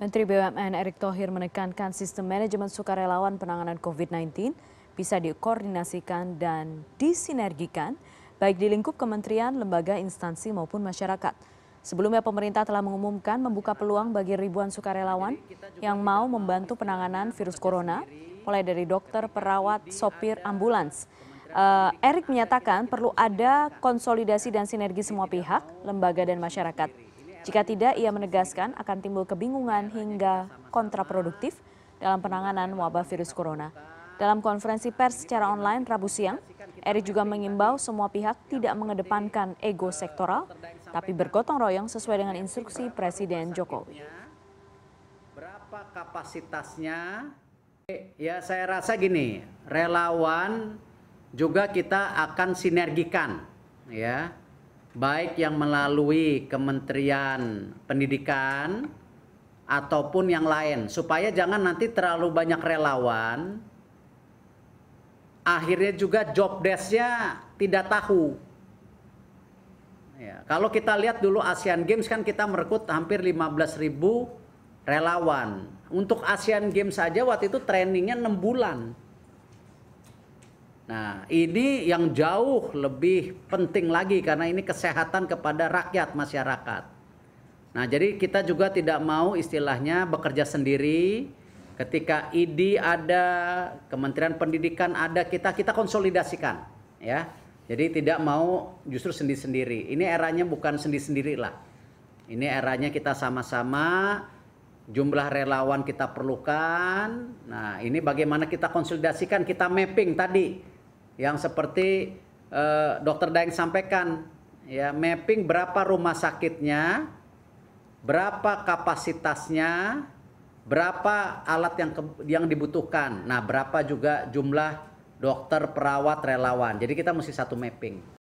menteri bumn erick thohir menekankan sistem manajemen sukarelawan penanganan covid 19 bisa dikoordinasikan dan disinergikan baik di lingkup kementerian, lembaga, instansi maupun masyarakat. Sebelumnya pemerintah telah mengumumkan membuka peluang bagi ribuan sukarelawan yang mau membantu penanganan virus corona, mulai dari dokter, perawat, sopir, ambulans. Uh, eh, Erik menyatakan perlu ada konsolidasi dan sinergi semua pihak, lembaga dan masyarakat. Jika tidak, ia menegaskan akan timbul kebingungan hingga kontraproduktif dalam penanganan wabah virus corona. Dalam konferensi pers secara online Rabu siang, Eri juga mengimbau semua pihak tidak mengedepankan ego sektoral, tapi bergotong royong sesuai dengan instruksi Presiden Jokowi. Berapa kapasitasnya? Ya saya rasa gini, relawan juga kita akan sinergikan ya baik yang melalui Kementerian Pendidikan ataupun yang lain supaya jangan nanti terlalu banyak relawan akhirnya juga job desknya tidak tahu ya, kalau kita lihat dulu Asian Games kan kita merekrut hampir 15.000 ribu relawan untuk Asian Games saja waktu itu trainingnya 6 bulan Nah, ini yang jauh lebih penting lagi karena ini kesehatan kepada rakyat masyarakat. Nah, jadi kita juga tidak mau istilahnya bekerja sendiri. Ketika ID ada, Kementerian Pendidikan ada, kita kita konsolidasikan, ya. Jadi tidak mau justru sendiri-sendiri. Ini eranya bukan sendiri-sendiri lah. Ini eranya kita sama-sama jumlah relawan kita perlukan. Nah, ini bagaimana kita konsolidasikan, kita mapping tadi yang seperti eh, dokter Daeng sampaikan ya mapping berapa rumah sakitnya berapa kapasitasnya berapa alat yang ke, yang dibutuhkan nah berapa juga jumlah dokter perawat relawan jadi kita mesti satu mapping